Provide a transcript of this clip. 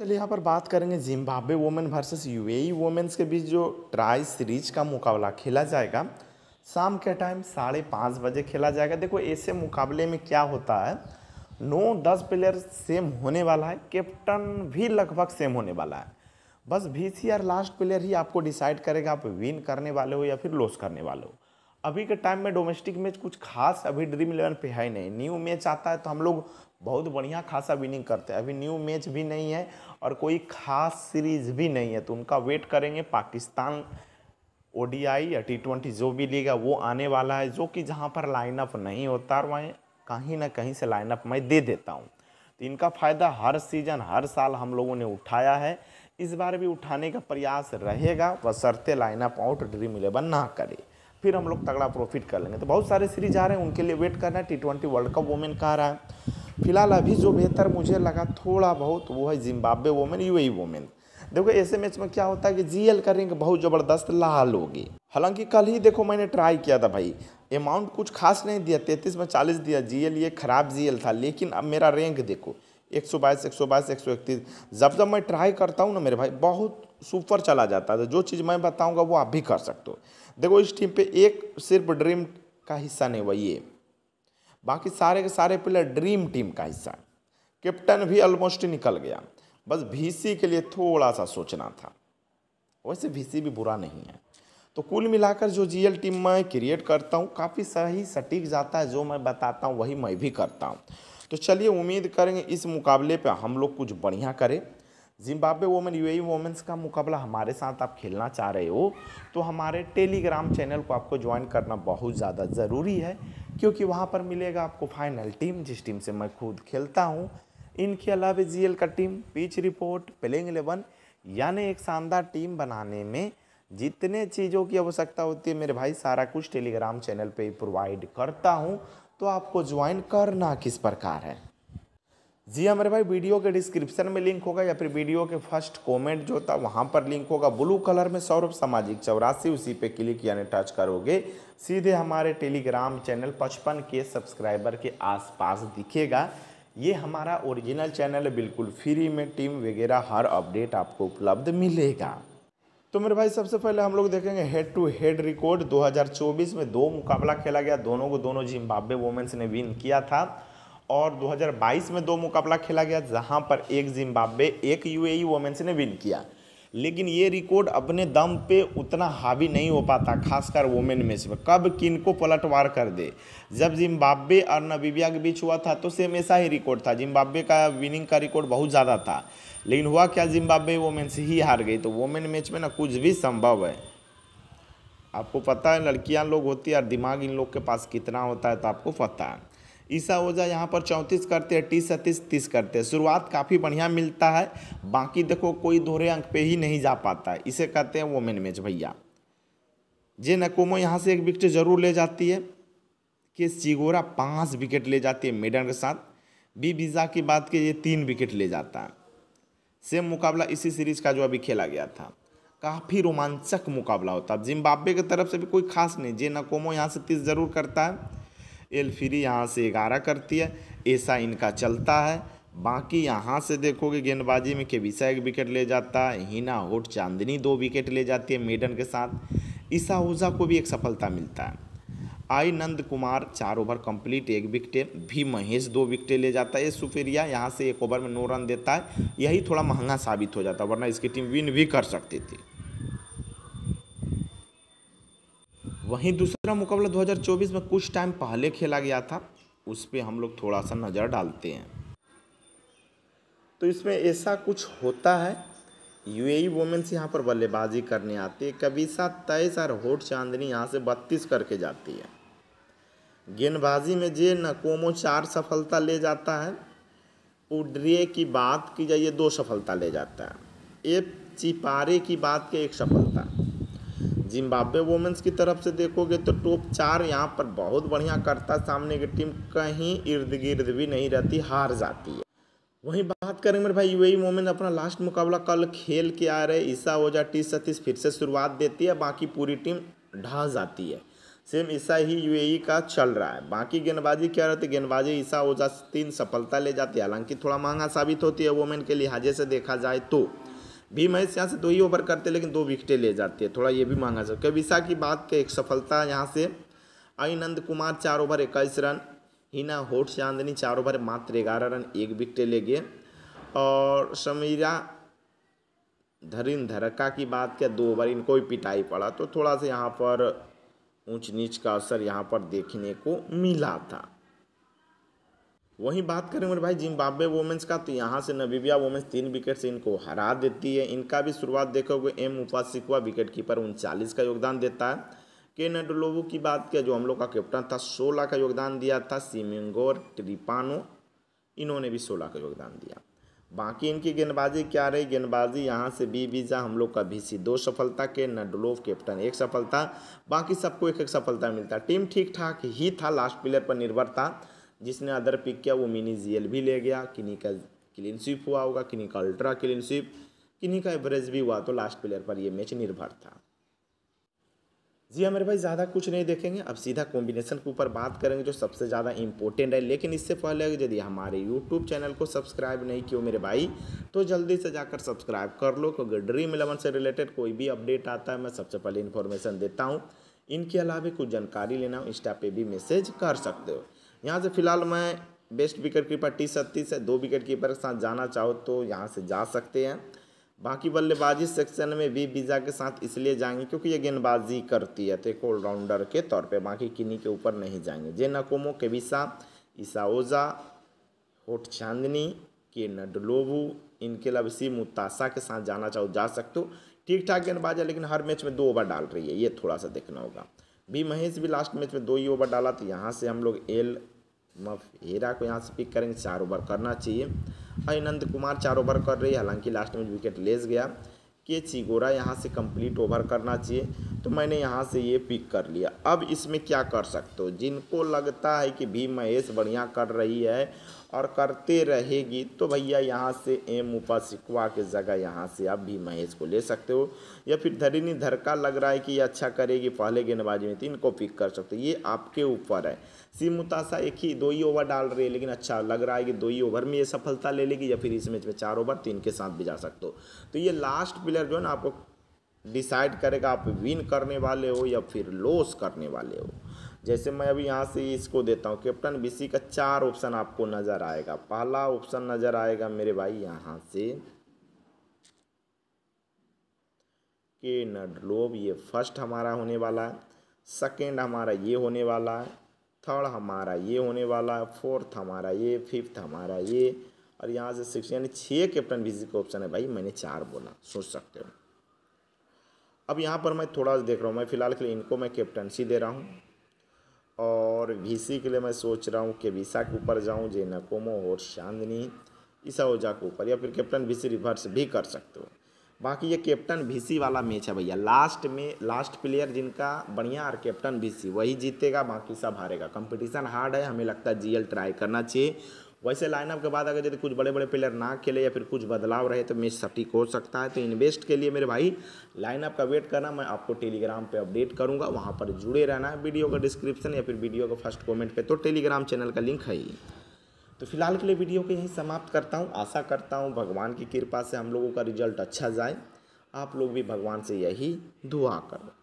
चलिए यहाँ पर बात करेंगे Zimbabwe women versus UAE women's के बीच जो ट्राई सीरीज का मुकाबला खेला जाएगा शाम के टाइम साढ़े पाँच बजे खेला जाएगा देखो ऐसे मुकाबले में क्या होता है नौ दस प्लेयर सेम होने वाला है कैप्टन भी लगभग सेम होने वाला है बस भी सी आर लास्ट प्लेयर ही आपको डिसाइड करेगा आप विन करने वाले हो या फिर लॉस करने वाले हो अभी के टाइम में डोमेस्टिक मैच कुछ खास अभी ड्रीम इलेवन पे है ही नहीं न्यू मैच आता है तो हम लोग बहुत बढ़िया खासा विनिंग करते हैं अभी न्यू मैच भी नहीं है और कोई खास सीरीज भी नहीं है तो उनका वेट करेंगे पाकिस्तान ओडीआई या टी ट्वेंटी जो भी लीग है वो आने वाला है जो कि जहाँ पर लाइनअप नहीं होता और वहीं कहीं ना कहीं से लाइनअप मैं दे देता हूँ तो इनका फ़ायदा हर सीज़न हर साल हम लोगों ने उठाया है इस बार भी उठाने का प्रयास रहेगा बसरते लाइनअप आउट ड्रीम इलेवन ना करे फिर हम लोग तगड़ा प्रॉफिट कर लेंगे तो बहुत सारे सीरीज आ रहे हैं उनके लिए वेट करना है T twenty World Cup women का आ रहा है फिलहाल अभी जो बेहतर मुझे लगा थोड़ा बहुत वो है जिम्बाब्वे वोमेन यू वोमेन देखो ऐसे मैच में क्या होता है कि जीएल का रिंग बहुत ज़बरदस्त लाल होगी हालांकि कल ही देखो मैंने ट्राई किया था भाई अमाउंट कुछ खास नहीं दिया तैंतीस में चालीस दिया जीएल ये ख़राब जीएल था लेकिन अब मेरा रैंक देखो एक सौ बाईस एक सौ बाईस एक सौ इकतीस जब जब मैं ट्राई करता हूँ ना मेरे भाई बहुत सुपर चला जाता है जो चीज़ मैं बताऊँगा वो आप भी कर सकते हो देखो इस टीम पे एक सिर्फ ड्रीम का हिस्सा नहीं हुआ ये बाकी सारे के सारे प्लेयर ड्रीम टीम का हिस्सा है कैप्टन भी ऑलमोस्ट निकल गया बस भीसी के लिए थोड़ा सा सोचना था वैसे भीसी भी बुरा नहीं है तो कुल मिलाकर जो जीएल टीम मैं क्रिएट करता हूँ काफ़ी सही सटीक जाता है जो मैं बताता हूँ वही मैं भी करता हूँ तो चलिए उम्मीद करेंगे इस मुकाबले पे हम लोग कुछ बढ़िया करें जिम्बाब्वे वोमेन यूएई वोमेंस का मुकाबला हमारे साथ आप खेलना चाह रहे हो तो हमारे टेलीग्राम चैनल को आपको ज्वाइन करना बहुत ज़्यादा ज़रूरी है क्योंकि वहाँ पर मिलेगा आपको फाइनल टीम जिस टीम से मैं खुद खेलता हूँ इनके अलावा जी का team pitch report playing eleven यानी एक शानदार टीम बनाने में जितने चीज़ों की आवश्यकता होती है मेरे भाई सारा कुछ टेलीग्राम चैनल पे प्रोवाइड करता हूँ तो आपको ज्वाइन करना किस प्रकार है जी हमारे हाँ, भाई वीडियो के डिस्क्रिप्शन में लिंक होगा या फिर वीडियो के फर्स्ट कमेंट जो था वहाँ पर लिंक होगा ब्लू कलर में सौरभ सामाजिक चौरासी उसी पे क्लिक यानी टच करोगे सीधे हमारे टेलीग्राम चैनल पचपन के सब्सक्राइबर के आसपास दिखेगा ये हमारा ओरिजिनल चैनल है बिल्कुल फ्री में टीम वगैरह हर अपडेट आपको उपलब्ध मिलेगा तो मेरे भाई सबसे पहले हम लोग देखेंगे हेड टू हेड रिकॉर्ड दो में दो मुकाबला खेला गया दोनों को दोनों जिम्बाब्वे वुमेंस ने विन किया था और 2022 में दो मुकाबला खेला गया जहां पर एक जिम्बाब्वे एक यूएई वोमेंस ने विन किया लेकिन ये रिकॉर्ड अपने दम पे उतना हावी नहीं हो पाता खासकर वोमेन मैच में कब किन को पलटवार कर दे जब जिम्बाब्वे और नबीबिया के बीच हुआ था तो सेम ऐसा ही रिकॉर्ड था जिम्बाब्वे का विनिंग का रिकॉर्ड बहुत ज़्यादा था लेकिन हुआ क्या जिम्बाब्वे वोमेन्स ही हार गई तो वोमेन मैच में ना कुछ भी संभव है आपको पता है लड़कियाँ लोग होती है और दिमाग इन लोग के पास कितना होता है तो आपको पता है ईसा ओझा यहाँ पर चौंतीस करते हैं टी सतीस तीस करते हैं शुरुआत काफ़ी बढ़िया मिलता है बाकी देखो कोई दोहरे अंक पे ही नहीं जा पाता है इसे कहते हैं वोमेन मैच भैया जे नकोमो यहाँ से एक विकेट जरूर ले जाती है कि सिगोरा पाँच विकेट ले जाती है मेडन के साथ बी बीजा की बात के ये तीन विकेट ले जाता है सेम मुकाबला इसी सीरीज का जो अभी खेला गया था काफ़ी रोमांचक मुकाबला होता है जिम्बाब्वे की तरफ से भी कोई खास नहीं जे नकोमो यहाँ से तीस जरूर करता है एल फ्री यहाँ से ग्यारह करती है ऐसा इनका चलता है बाकी यहाँ से देखोगे गेंदबाजी में केविशा एक विकेट ले जाता है हिना होट चांदनी दो विकेट ले जाती है मेडन के साथ ईसा ऊजा को भी एक सफलता मिलता है आई नंद कुमार चार ओवर कंप्लीट एक विकटें भी महेश दो विकटें ले जाता है सुपेरिया यहाँ से एक ओवर में नौ रन देता है यही थोड़ा महंगा साबित हो जाता है वरना इसकी टीम विन भी कर सकती थी वहीं दूसरा मुकाबला 2024 में कुछ टाइम पहले खेला गया था उस पर हम लोग थोड़ा सा नज़र डालते हैं तो इसमें ऐसा कुछ होता है यूएई वुमेन्स e यहाँ पर बल्लेबाजी करने आती है कबीसा तेईस और होट चांदनी यहाँ से बत्तीस करके जाती है गेंदबाजी में जे नकोमो चार सफलता ले जाता है उड्रिए की बात की जाइए दो सफलता ले जाता है ए चिपारे की बात के एक सफलता जिम्बाब्वे वुमेंस की तरफ से देखोगे तो टॉप चार यहाँ पर बहुत बढ़िया करता सामने की टीम कहीं इर्द गिर्द भी नहीं रहती हार जाती है वहीं बात करेंगे मेरे भाई यूएई मोमेंट e अपना लास्ट मुकाबला कल खेल के आ रहे ईसा ओजा टी सतीश फिर से शुरुआत देती है बाकी पूरी टीम ढह जाती है सेम ईसा ही यूएई e का चल रहा है बाकी गेंदबाजी क्या रहती है गेंदबाजी ईसा ओजा तीन सफलता ले जाती है हालांकि थोड़ा महंगा साबित होती है वोमेन के लिहाजे से देखा जाए तो भी महेश यहाँ से दो ही ओवर करते लेकिन दो विकेटें ले जाते हैं थोड़ा ये भी मांगा जाए क्योंकि विशा की बात के एक सफलता यहाँ से अनंद कुमार चार ओवर इक्कीस रन हिना होठ चांदनी चार ओवर मात्र ग्यारह रन एक विकेट ले गए और समीरा धरिन धरका की बात क्या दो ओवर इनको भी पिटाई पड़ा तो थोड़ा सा यहाँ पर ऊंच नीच का असर यहाँ पर देखने को मिला था वहीं बात करें मेरे भाई जिम्बाब्वे वुमेंस का तो यहाँ से नबीबिया वुमेंस तीन विकेट से इनको हरा देती है इनका भी शुरुआत देखोगे एम उपासिकवा विकेट कीपर उनचालीस का योगदान देता है के नडलोवू की बात किया जो हम लोग का कैप्टन था सोलह का योगदान दिया था सीमिंगोर ट्रिपानो इन्होंने भी सोलह का योगदान दिया बाकी इनकी गेंदबाजी क्या रही गेंदबाजी यहाँ से बी वीजा हम लोग का भी सी दो सफलता के नडलोव कैप्टन एक सफलता बाकी सबको एक एक सफलता मिलता टीम ठीक ठाक ही था लास्ट प्लेयर पर निर्भर था जिसने अदर पिक किया वो मिनी जीएल भी ले गया किन्हीं का क्लीन स्वीप हुआ होगा किन्हीं का अल्ट्रा क्लीन स्वीप किन्हीं का एवरेज भी हुआ तो लास्ट प्लेयर पर यह मैच निर्भर था जी हमारे हाँ, भाई ज़्यादा कुछ नहीं देखेंगे अब सीधा कॉम्बिनेशन के ऊपर बात करेंगे जो सबसे ज़्यादा इंपॉर्टेंट है लेकिन इससे पहले यदि हमारे यूट्यूब चैनल को सब्सक्राइब नहीं किया मेरे भाई तो जल्दी से जाकर सब्सक्राइब कर लो क्योंकि ड्रीम इलेवन से रिलेटेड कोई भी अपडेट आता है मैं सबसे पहले इन्फॉर्मेशन देता हूँ इनके अलावा कुछ जानकारी लेना हो इंस्टा पर भी मैसेज कर सकते हो यहाँ से फिलहाल मैं बेस्ट विकेट कीपर टी सत्तीस है दो विकेट कीपर के साथ जाना चाहो तो यहाँ से जा सकते हैं बाकी बल्लेबाजी सेक्शन में वी वीज़ा के साथ इसलिए जाएंगे क्योंकि ये गेंदबाजी करती है तो एक ऑलराउंडर के तौर पे बाकी किन्हीं के ऊपर नहीं जाएंगे जे नकोमो केविसा ईसाओजा होट चांदनी के नडलोबू इनके अलावा इसी मुतासा के साथ जाना चाहो जा सकते हो ठीक ठाक गेंदबाज है लेकिन हर मैच में दो ओवर डाल रही है ये थोड़ा सा देखना होगा भी महेश भी लास्ट मैच में दो ही ओवर डाला तो यहाँ से हम लोग एल मफ हेरा को यहाँ से पिक करेंगे चार ओवर करना चाहिए और नंद कुमार चार ओवर कर रही है हालांकि लास्ट में विकेट लेस गया के चिगोरा यहाँ से कंप्लीट ओवर करना चाहिए तो मैंने यहाँ से ये पिक कर लिया अब इसमें क्या कर सकते हो जिनको लगता है कि भी महेश बढ़िया कर रही है और करते रहेगी तो भैया यहाँ से एम सिकवा के जगह यहाँ से आप भी महेश को ले सकते हो या फिर धरिनी धरका लग रहा है कि ये अच्छा करेगी पहले गेंदबाजी में तो इनको पिक कर सकते हो ये आपके ऊपर है सी मुतासा एक ही दो ही ओवर डाल रही है लेकिन अच्छा लग रहा है कि दो ही ओवर में ये सफलता ले लेगी या फिर इस मैच में चार ओवर तीन के साथ भी जा सकते हो तो ये लास्ट प्लेयर जो है ना आपको डिसाइड करेगा आप विन करने वाले हो या फिर लॉस करने वाले हो जैसे मैं अभी यहाँ से इसको देता हूँ कैप्टन बीसी का चार ऑप्शन आपको नज़र आएगा पहला ऑप्शन नज़र आएगा मेरे भाई यहाँ से के नडलोब ये फर्स्ट हमारा होने वाला है सेकेंड हमारा ये होने वाला है थर्ड हमारा ये होने वाला है फोर्थ हमारा ये फिफ्थ हमारा ये और यहाँ से सिक्स यानी छः कैप्टन बीसी का ऑप्शन है भाई मैंने चार बोला सोच सकते हो अब यहाँ पर मैं थोड़ा देख रहा हूँ मैं फ़िलहाल के लिए इनको मैं कैप्टनसी दे रहा हूँ और वीसी के लिए मैं सोच रहा हूँ कि वीसा के ऊपर जाऊँ जे नकोमो और चांदनी ईसा ओझा के ऊपर या फिर कैप्टन वीसी रिवर्स भी कर सकते हो बाकी ये कैप्टन वीसी वाला मैच है भैया लास्ट में लास्ट प्लेयर जिनका बढ़िया और कैप्टन वीसी वही जीतेगा बाकी सब हारेगा कंपटीशन हार्ड है हमें लगता है जीएल ट्राई करना चाहिए वैसे लाइनअप के बाद अगर यदि कुछ बड़े बड़े प्लेयर ना खेले या फिर कुछ बदलाव रहे तो मैच सटीक हो सकता है तो इन्वेस्ट के लिए मेरे भाई लाइनअप का वेट करना मैं आपको टेलीग्राम पे अपडेट करूंगा वहाँ पर जुड़े रहना वीडियो का डिस्क्रिप्शन या फिर वीडियो का फर्स्ट कॉमेंट पर तो टेलीग्राम चैनल का लिंक है ही तो फिलहाल के लिए वीडियो को यहीं समाप्त करता हूँ आशा करता हूँ भगवान की कृपा से हम लोगों का रिजल्ट अच्छा जाए आप लोग भी भगवान से यही दुआ करो